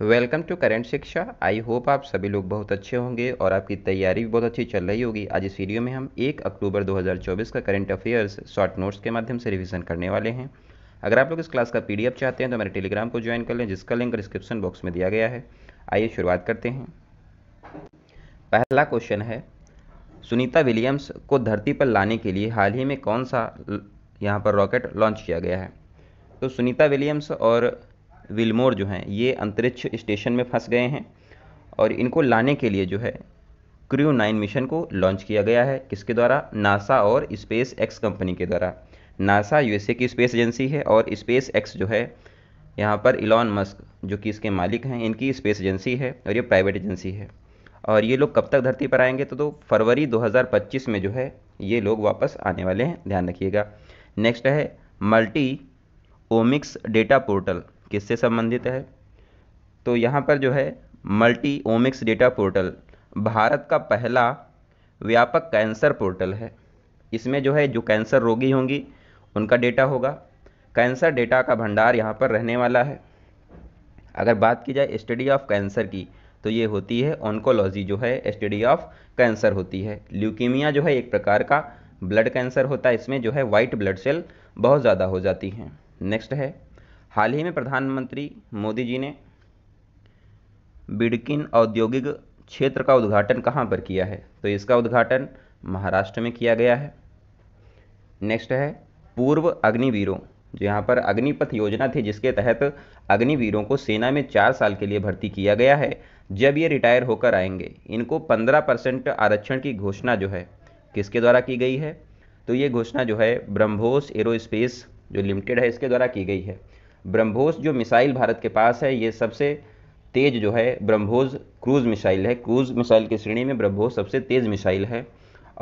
welcome to current शिक्षा I hope आप सभी लोग बहुत अच्छे होंगे और आपकी तैयारी भी बहुत अच्छी चल रही होगी आज इस वीडियो में हम 1 अक्टूबर 2024 का करेंट अफेयर्स शॉर्ट नोट्स के माध्यम से रिवीजन करने वाले हैं अगर आप लोग इस क्लास का पीडीएफ चाहते हैं तो मेरे टेलीग्राम को ज्वाइन कर लें जिसका लिंक डिस्क्रिप्शन बॉक्स में दिया गया है आइए शुरुआत करते हैं पहला क्वेश्चन है सुनीता विलियम्स को धरती पर लाने के लिए हाल ही में कौन सा यहाँ पर रॉकेट लॉन्च किया गया है तो सुनीता विलियम्स और विलमोर जो हैं ये अंतरिक्ष स्टेशन में फंस गए हैं और इनको लाने के लिए जो है क्रू नाइन मिशन को लॉन्च किया गया है किसके द्वारा नासा और स्पेस एक्स कंपनी के द्वारा नासा यूएसए की स्पेस एजेंसी है और स्पेस एक्स जो है यहाँ पर इलॉन मस्क जो कि इसके मालिक हैं इनकी स्पेस एजेंसी है और ये प्राइवेट एजेंसी है और ये लोग कब तक धरती पर आएंगे तो, तो दो फरवरी 2025 में जो है ये लोग वापस आने वाले हैं ध्यान रखिएगा नेक्स्ट है मल्टी ओमिक्स डेटा पोर्टल किससे संबंधित है तो यहाँ पर जो है multi omics data portal Bharat का पहला व्यापक कैंसर पोर्टल है इसमें जो है जो कैंसर रोगी होंगी उनका डेटा होगा कैंसर डेटा का भंडार यहाँ पर रहने वाला है अगर बात की जाए स्टडी ऑफ कैंसर की तो ये होती है ऑन्कोलॉजी जो है स्टडी ऑफ कैंसर होती है ल्यूकीमिया जो है एक प्रकार का ब्लड कैंसर होता है इसमें जो है वाइट ब्लड सेल बहुत ज़्यादा हो जाती हैं नेक्स्ट है हाल ही में प्रधानमंत्री मोदी जी ने बिडकिन औद्योगिक क्षेत्र का उद्घाटन कहाँ पर किया है तो इसका उद्घाटन महाराष्ट्र में किया गया है नेक्स्ट है पूर्व अग्निवीरों जो यहाँ पर अग्निपथ योजना थी जिसके तहत अग्निवीरों को सेना में चार साल के लिए भर्ती किया गया है जब ये रिटायर होकर आएंगे इनको पंद्रह परसेंट आरक्षण की घोषणा जो है किसके द्वारा की गई है तो ये घोषणा जो है ब्रह्मोस एरोस्पेस जो लिमिटेड है इसके द्वारा की गई है ब्रह्मोस जो मिसाइल भारत के पास है ये सबसे तेज जो है ब्रह्मोस क्रूज़ मिसाइल है क्रूज़ मिसाइल की श्रेणी में ब्रह्मोस सबसे तेज़ मिसाइल है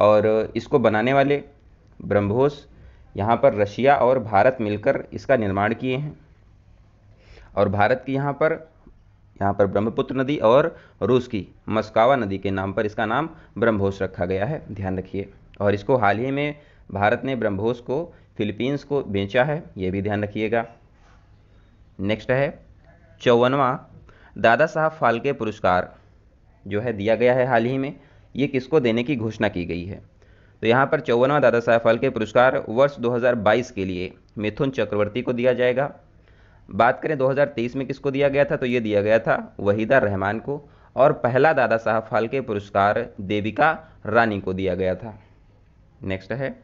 और इसको बनाने वाले ब्रह्मोस यहाँ पर रशिया और भारत मिलकर इसका निर्माण किए हैं और भारत की यहाँ पर यहाँ पर ब्रह्मपुत्र नदी और रूस की मस्कावा नदी के नाम पर इसका नाम ब्रह्मोस रखा गया है ध्यान रखिए और इसको हाल ही में भारत ने ब्रह्मोस को फिलीपींस को बेचा है ये भी ध्यान रखिएगा नेक्स्ट है चौवनवा दादा साहब फाल्के पुरस्कार जो है दिया गया है हाल ही में ये किसको देने की घोषणा की गई है तो यहाँ पर चौवनवा दादा साहब फाल्के पुरस्कार वर्ष 2022 के लिए मिथुन चक्रवर्ती को दिया जाएगा बात करें 2023 में किसको दिया गया था तो ये दिया गया था वहीदा रहमान को और पहला दादा साहब फाल्के पुरस्कार देविका रानी को दिया गया था नेक्स्ट है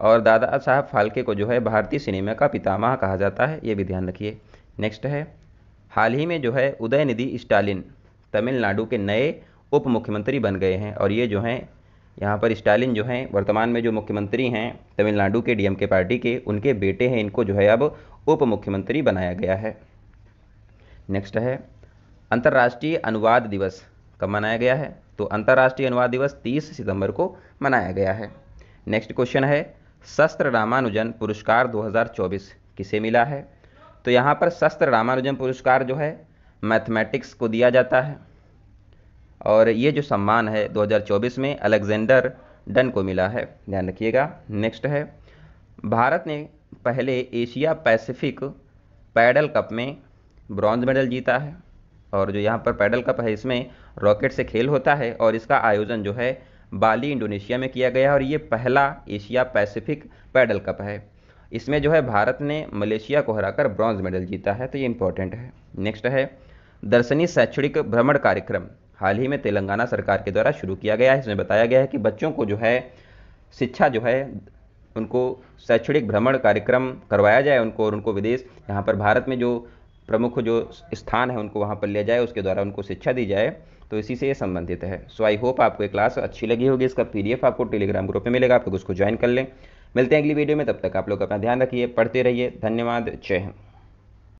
और दादा साहब फाल्के को जो है भारतीय सिनेमा का पितामह कहा जाता है ये भी ध्यान रखिए नेक्स्ट है हाल ही में जो है उदयनिधि स्टालिन तमिलनाडु के नए उप मुख्यमंत्री बन गए हैं और ये जो हैं यहाँ पर स्टालिन जो हैं वर्तमान में जो मुख्यमंत्री हैं तमिलनाडु के डीएमके पार्टी के उनके बेटे हैं इनको जो है अब उप मुख्यमंत्री बनाया गया है नेक्स्ट है अंतर्राष्ट्रीय अनुवाद दिवस कब मनाया गया है तो अंतर्राष्ट्रीय अनुवाद दिवस 30 सितंबर को मनाया गया है नेक्स्ट क्वेश्चन है शस्त्र रामानुजन पुरस्कार 2024 किसे मिला है तो यहाँ पर शस्त्र रामानुजन पुरस्कार जो है मैथमेटिक्स को दिया जाता है और ये जो सम्मान है 2024 में अलेक्जेंडर डन को मिला है ध्यान रखिएगा नेक्स्ट है भारत ने पहले एशिया पैसिफिक पैडल कप में ब्रॉन्ज मेडल जीता है और जो यहाँ पर पैडल कप है इसमें रॉकेट से खेल होता है और इसका आयोजन जो है बाली इंडोनेशिया में किया गया और ये पहला एशिया पैसिफिक पैडल कप है इसमें जो है भारत ने मलेशिया को हराकर ब्रॉन्ज मेडल जीता है तो ये इंपॉर्टेंट है नेक्स्ट है दर्शनीय शैक्षणिक भ्रमण कार्यक्रम हाल ही में तेलंगाना सरकार के द्वारा शुरू किया गया है इसमें बताया गया है कि बच्चों को जो है शिक्षा जो है उनको शैक्षणिक भ्रमण कार्यक्रम करवाया जाए उनको और उनको विदेश यहाँ पर भारत में जो प्रमुख जो स्थान है उनको वहाँ पर ले जाए उसके द्वारा उनको शिक्षा दी जाए तो इसी से ये संबंधित है सो आई होप आपको ये क्लास अच्छी लगी होगी इसका पी आपको टेलीग्राम ग्रुप में मिलेगा आप लोग उसको ज्वाइन कर लें मिलते हैं अगली वीडियो में तब तक आप लोग अपना ध्यान रखिए पढ़ते रहिए धन्यवाद जय हिंद